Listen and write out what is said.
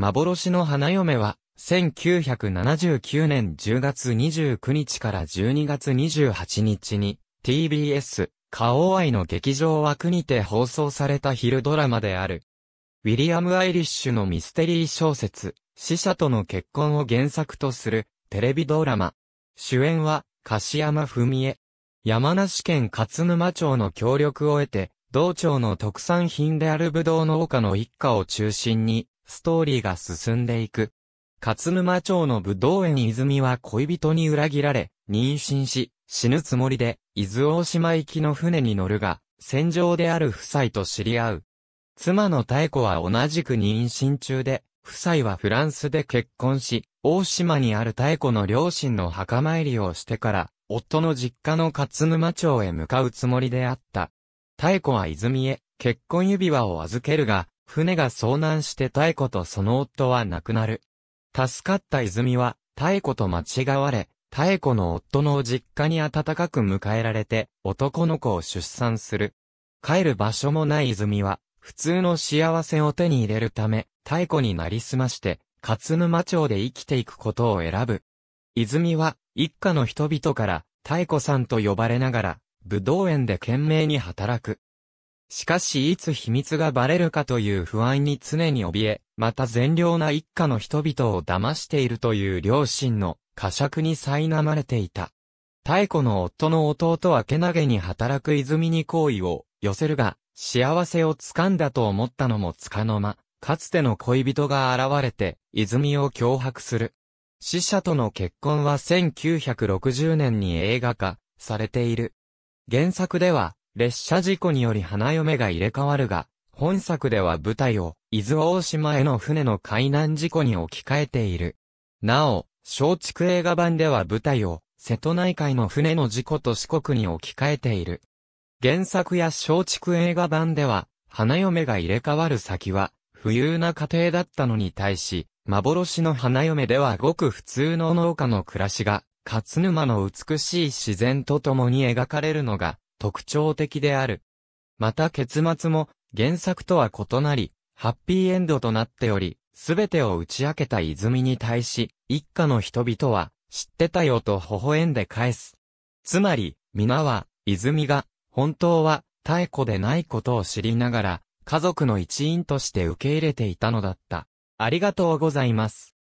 幻の花嫁は、1979年10月29日から12月28日に、TBS、花王愛の劇場枠にて放送された昼ドラマである。ウィリアム・アイリッシュのミステリー小説、死者との結婚を原作とする、テレビドラマ。主演は、柏山文江。山梨県勝沼町の協力を得て、同町の特産品であるブドウの丘の一家を中心に、ストーリーが進んでいく。勝沼町の武道園泉は恋人に裏切られ、妊娠し、死ぬつもりで、伊豆大島行きの船に乗るが、戦場である夫妻と知り合う。妻の妙子は同じく妊娠中で、夫妻はフランスで結婚し、大島にある妙子の両親の墓参りをしてから、夫の実家の勝沼町へ向かうつもりであった。妙子は泉へ、結婚指輪を預けるが、船が遭難して太子とその夫は亡くなる。助かった泉は、太子と間違われ、太子の夫の実家に温かく迎えられて、男の子を出産する。帰る場所もない泉は、普通の幸せを手に入れるため、太子になりすまして、勝沼町で生きていくことを選ぶ。泉は、一家の人々から、太子さんと呼ばれながら、武道園で懸命に働く。しかしいつ秘密がバレるかという不安に常に怯え、また善良な一家の人々を騙しているという両親の過酌に苛まれていた。太古の夫の弟はけなげに働く泉に好意を寄せるが、幸せをつかんだと思ったのもつかの間、かつての恋人が現れて、泉を脅迫する。死者との結婚は1960年に映画化されている。原作では、列車事故により花嫁が入れ替わるが、本作では舞台を伊豆大島への船の海難事故に置き換えている。なお、松竹映画版では舞台を瀬戸内海の船の事故と四国に置き換えている。原作や松竹映画版では、花嫁が入れ替わる先は、不裕な家庭だったのに対し、幻の花嫁ではごく普通の農家の暮らしが、勝沼の美しい自然と共に描かれるのが、特徴的である。また結末も原作とは異なり、ハッピーエンドとなっており、すべてを打ち明けた泉に対し、一家の人々は、知ってたよと微笑んで返す。つまり、皆は、泉が、本当は、太古でないことを知りながら、家族の一員として受け入れていたのだった。ありがとうございます。